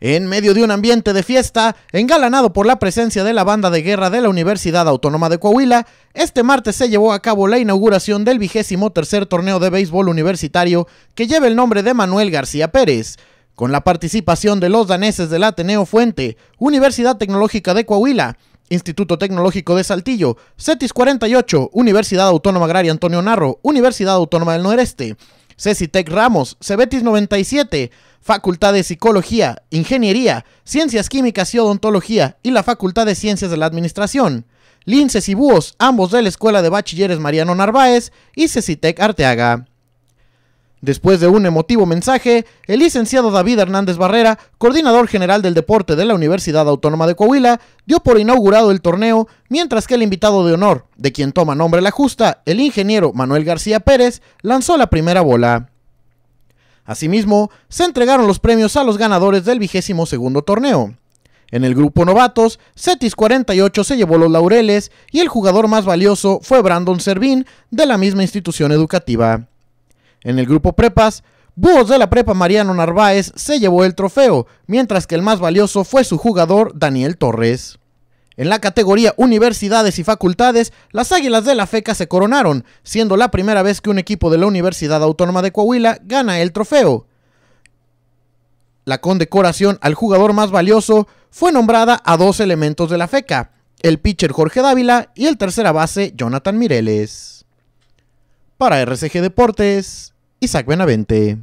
En medio de un ambiente de fiesta, engalanado por la presencia de la banda de guerra de la Universidad Autónoma de Coahuila, este martes se llevó a cabo la inauguración del vigésimo tercer torneo de béisbol universitario que lleva el nombre de Manuel García Pérez, con la participación de los daneses del Ateneo Fuente, Universidad Tecnológica de Coahuila, Instituto Tecnológico de Saltillo, CETIS 48, Universidad Autónoma Agraria Antonio Narro, Universidad Autónoma del Noreste, Cecitec Ramos, Cebetis 97, Facultad de Psicología, Ingeniería, Ciencias Químicas y Odontología y la Facultad de Ciencias de la Administración. Linces y Búhos, ambos de la Escuela de Bachilleres Mariano Narváez y Cecitec Arteaga. Después de un emotivo mensaje, el licenciado David Hernández Barrera, coordinador general del deporte de la Universidad Autónoma de Coahuila, dio por inaugurado el torneo, mientras que el invitado de honor, de quien toma nombre la justa, el ingeniero Manuel García Pérez, lanzó la primera bola. Asimismo, se entregaron los premios a los ganadores del vigésimo segundo torneo. En el grupo Novatos, Cetis 48 se llevó los laureles y el jugador más valioso fue Brandon Servín de la misma institución educativa. En el grupo prepas, Búhos de la prepa Mariano Narváez se llevó el trofeo, mientras que el más valioso fue su jugador Daniel Torres. En la categoría Universidades y Facultades, las Águilas de la FECA se coronaron, siendo la primera vez que un equipo de la Universidad Autónoma de Coahuila gana el trofeo. La condecoración al jugador más valioso fue nombrada a dos elementos de la FECA, el pitcher Jorge Dávila y el tercera base Jonathan Mireles. Para RCG Deportes, Isaac Benavente.